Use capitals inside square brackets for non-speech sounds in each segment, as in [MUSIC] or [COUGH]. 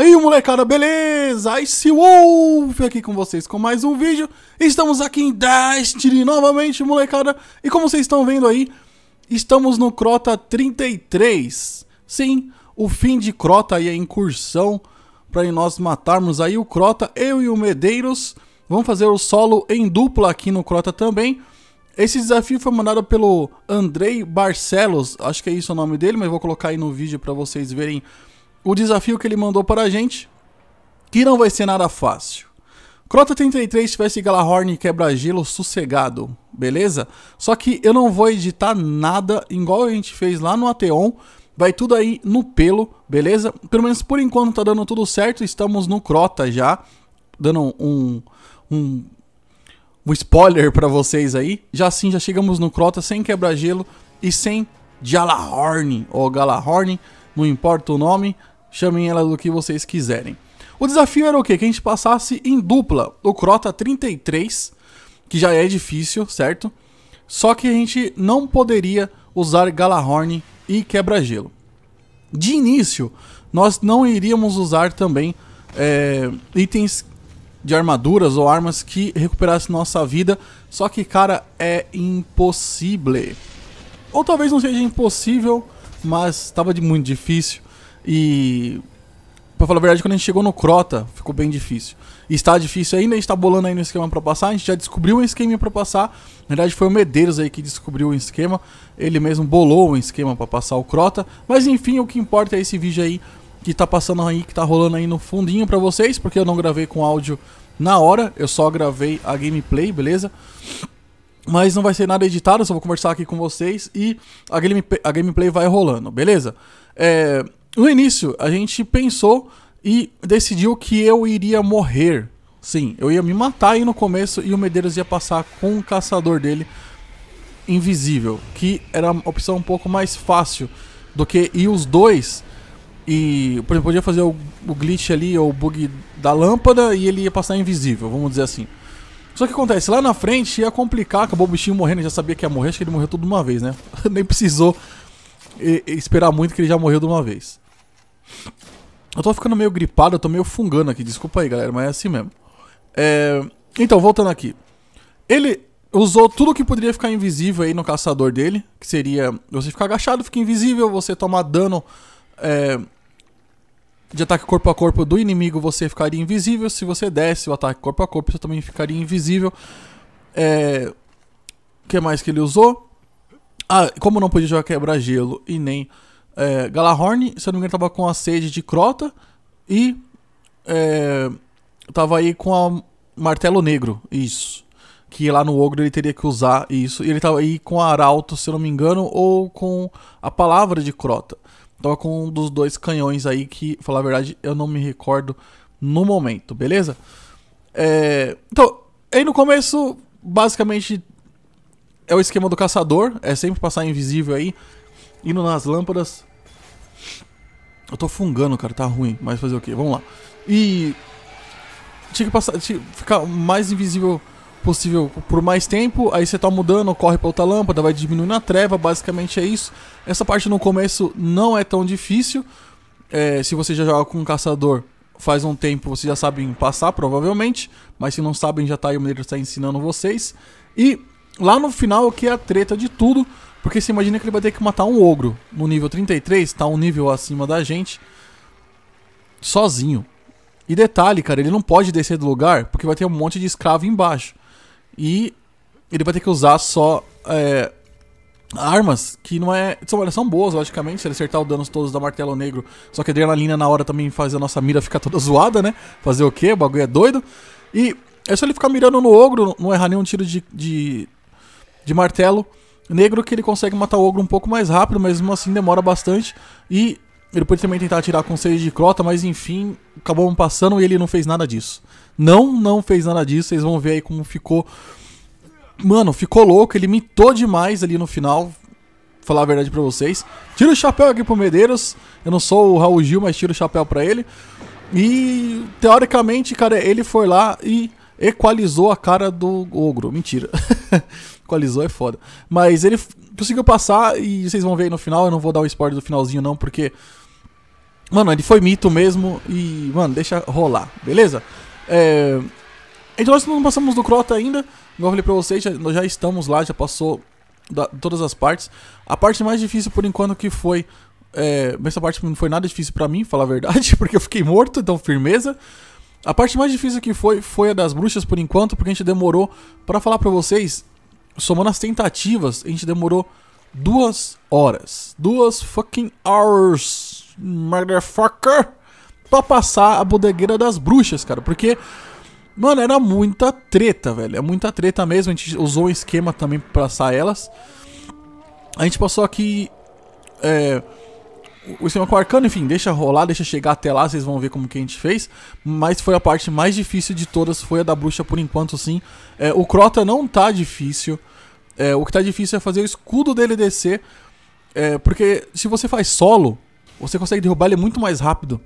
aí, molecada, beleza? Ice Wolf aqui com vocês com mais um vídeo. Estamos aqui em Destiny novamente, molecada. E como vocês estão vendo aí, estamos no Crota 33. Sim, o fim de Crota e a incursão para nós matarmos aí o Crota, eu e o Medeiros. Vamos fazer o solo em dupla aqui no Crota também. Esse desafio foi mandado pelo Andrei Barcelos, acho que é isso o nome dele, mas vou colocar aí no vídeo para vocês verem o desafio que ele mandou para a gente, que não vai ser nada fácil. Crota 33 tivesse Galahorn e quebra-gelo sossegado, beleza? Só que eu não vou editar nada, igual a gente fez lá no Ateon, vai tudo aí no pelo, beleza? Pelo menos por enquanto tá dando tudo certo, estamos no Crota já, dando um, um, um spoiler para vocês aí. Já sim, já chegamos no Crota sem quebra-gelo e sem Jalahorn, ou Galahorn, não importa o nome, chamem ela do que vocês quiserem. O desafio era o quê? Que a gente passasse em dupla o Crota 33, que já é difícil, certo? Só que a gente não poderia usar Galahorn e Quebra-Gelo. De início, nós não iríamos usar também é, itens de armaduras ou armas que recuperassem nossa vida. Só que, cara, é impossível. Ou talvez não seja impossível, mas estava de muito difícil. E para falar a verdade, quando a gente chegou no Crota, ficou bem difícil. E está difícil ainda, a gente está bolando aí no esquema para passar. A gente já descobriu um esquema para passar. Na verdade, foi o Medeiros aí que descobriu o esquema. Ele mesmo bolou um esquema para passar o Crota. Mas enfim, o que importa é esse vídeo aí que está passando aí, que está rolando aí no fundinho para vocês, porque eu não gravei com áudio na hora, eu só gravei a gameplay, beleza? Mas não vai ser nada editado, só vou conversar aqui com vocês e a, game, a gameplay vai rolando, beleza? É, no início, a gente pensou e decidiu que eu iria morrer. Sim, eu ia me matar aí no começo e o Medeiros ia passar com o caçador dele invisível, que era uma opção um pouco mais fácil do que ir os dois e, por exemplo, podia fazer o, o glitch ali ou o bug da lâmpada e ele ia passar invisível, vamos dizer assim. Só que acontece, lá na frente ia complicar, acabou o bichinho morrendo, já sabia que ia morrer, acho que ele morreu tudo de uma vez, né? [LAUGHS] Nem precisou e, e esperar muito que ele já morreu de uma vez. Eu tô ficando meio gripado, eu tô meio fungando aqui, desculpa aí, galera, mas é assim mesmo. É... Então, voltando aqui. Ele usou tudo que poderia ficar invisível aí no caçador dele, que seria você ficar agachado, fica invisível, você tomar dano é... de ataque corpo a corpo do inimigo, você ficaria invisível. Se você desse o ataque corpo a corpo, você também ficaria invisível. É... O que mais que ele usou? Ah, como não podia jogar quebra-gelo e nem é, Galahorn, se eu não me engano, tava com a sede de Crota e é, tava aí com a Martelo Negro, isso. Que lá no Ogro ele teria que usar isso. E ele tava aí com a Arauto, se eu não me engano, ou com a Palavra de Crota. Tava com um dos dois canhões aí que, falar a verdade, eu não me recordo no momento, beleza? É, então, aí no começo, basicamente, é o esquema do caçador. É sempre passar invisível aí Indo nas lâmpadas. Eu tô fungando, cara, tá ruim. Mas fazer o quê? Vamos lá. E. Tinha que passar. Tinha que ficar mais invisível possível por mais tempo. Aí você tá mudando, corre pra outra lâmpada, vai diminuindo a treva. Basicamente é isso. Essa parte no começo não é tão difícil. É, se você já joga com um caçador, faz um tempo vocês já sabem passar, provavelmente. Mas se não sabem, já tá aí o Mineiro está ensinando vocês. E lá no final, que é a treta de tudo, porque você imagina que ele vai ter que matar um ogro no nível 33, tá um nível acima da gente, sozinho. E detalhe, cara, ele não pode descer do lugar porque vai ter um monte de escravo embaixo. E ele vai ter que usar só é, armas que não é. São, são boas, logicamente, se ele acertar o dano todos da martelo negro. Só que a adrenalina na hora também faz a nossa mira ficar toda [LAUGHS] zoada, né? Fazer o quê? O bagulho é doido. E é só ele ficar mirando no ogro, não errar nenhum tiro de, de, de martelo. Negro que ele consegue matar o ogro um pouco mais rápido, mas mesmo assim demora bastante. E ele pode também tentar atirar com seis de crota, mas enfim, acabou passando e ele não fez nada disso. Não, não fez nada disso. Vocês vão ver aí como ficou. Mano, ficou louco. Ele mitou demais ali no final. Falar a verdade pra vocês. Tira o chapéu aqui pro Medeiros. Eu não sou o Raul Gil, mas tira o chapéu pra ele. E, teoricamente, cara, ele foi lá e equalizou a cara do ogro. Mentira. [LAUGHS] Qualizou [LAUGHS] é foda. Mas ele conseguiu passar e vocês vão ver aí no final. Eu não vou dar o spoiler do finalzinho, não, porque. Mano, ele foi mito mesmo e, mano, deixa rolar, beleza? É... Então nós não passamos do Crota ainda, igual eu falei pra vocês, já, nós já estamos lá, já passou da, todas as partes. A parte mais difícil por enquanto que foi. É, essa parte não foi nada difícil para mim, falar a verdade, [LAUGHS] porque eu fiquei morto, então firmeza. A parte mais difícil que foi foi a das bruxas por enquanto, porque a gente demorou para falar para vocês, somando as tentativas, a gente demorou duas horas, duas fucking hours, motherfucker, para passar a bodegueira das bruxas, cara, porque mano, era muita treta, velho, é muita treta mesmo, a gente usou um esquema também para passar elas. A gente passou aqui é, o sistema com arcano, enfim, deixa rolar, deixa chegar até lá, vocês vão ver como que a gente fez. Mas foi a parte mais difícil de todas, foi a da bruxa por enquanto, sim. É, o Crota não tá difícil. É, o que tá difícil é fazer o escudo dele descer. É, porque se você faz solo, você consegue derrubar ele muito mais rápido.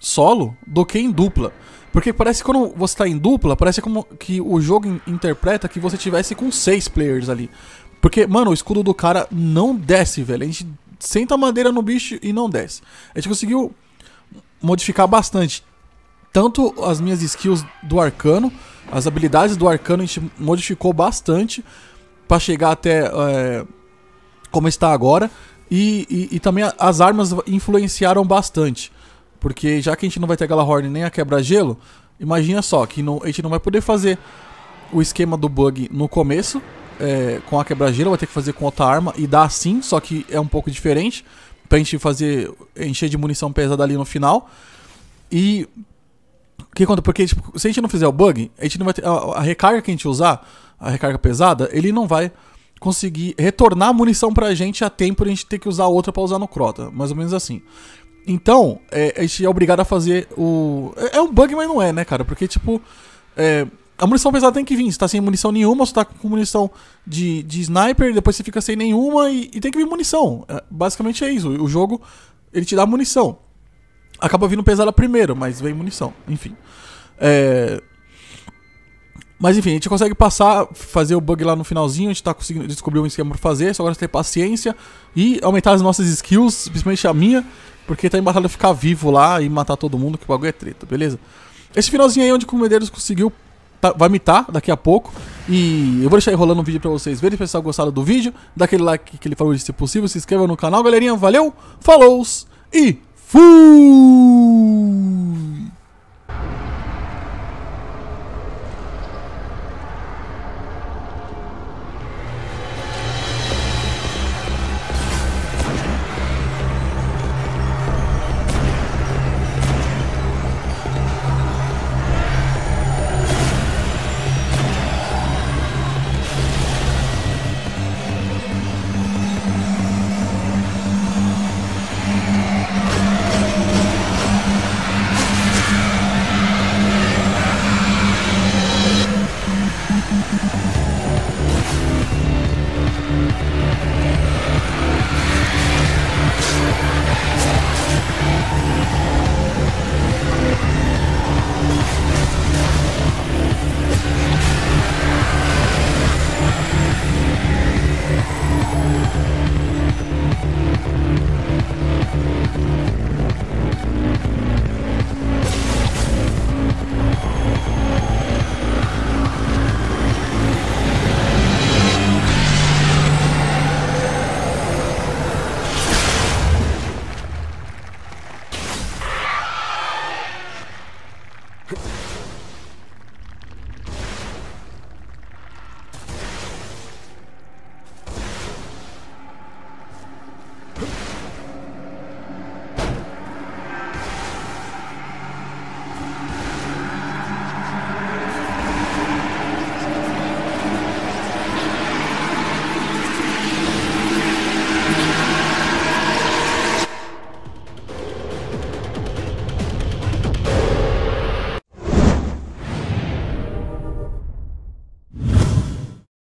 Solo do que em dupla. Porque parece que quando você tá em dupla, parece como que o jogo interpreta que você tivesse com seis players ali. Porque, mano, o escudo do cara não desce, velho. A gente senta a madeira no bicho e não desce. A gente conseguiu modificar bastante. Tanto as minhas skills do arcano, as habilidades do arcano a gente modificou bastante para chegar até é, como está agora. E, e, e, também as armas influenciaram bastante. Porque já que a gente não vai ter aquela horn nem a quebra-gelo, imagina só que não, a gente não vai poder fazer o esquema do bug no começo é, com a quebra vai ter que fazer com outra arma e dá assim, só que é um pouco diferente pra gente fazer, encher de munição pesada ali no final. E o que conta Porque tipo, se a gente não fizer o bug, a gente não vai ter, a, a, recarga que a gente usar, a recarga pesada, ele não vai conseguir retornar a munição pra gente a tempo de a gente ter que usar outra pra usar no Crota, mais ou menos assim. Então, é, a gente é obrigado a fazer o... É, é um bug, mas não é, né, cara? Porque, tipo, é, a munição pesada tem que vir. Você tá sem munição nenhuma, você tá com munição de, de sniper, depois você fica sem nenhuma e, e tem que vir munição. É, basicamente é isso. O jogo, ele te dá munição. Acaba vindo pesada primeiro, mas vem munição. Enfim. É... Mas enfim, a gente consegue passar, fazer o bug lá no finalzinho, a gente tá conseguindo descobrir um esquema pra fazer, só agora ter paciência e aumentar as nossas skills, principalmente a minha, porque tá em batalha ficar vivo lá e matar todo mundo, que o bagulho é treta, beleza? Esse finalzinho aí é onde o Comedeiros conseguiu tá, vai mitar daqui a pouco. E eu vou deixar aí rolando um vídeo pra vocês verem. Se pessoal gostaram do vídeo, dá aquele like, aquele falou se possível. Se inscreva no canal, galerinha. Valeu, falou e fui!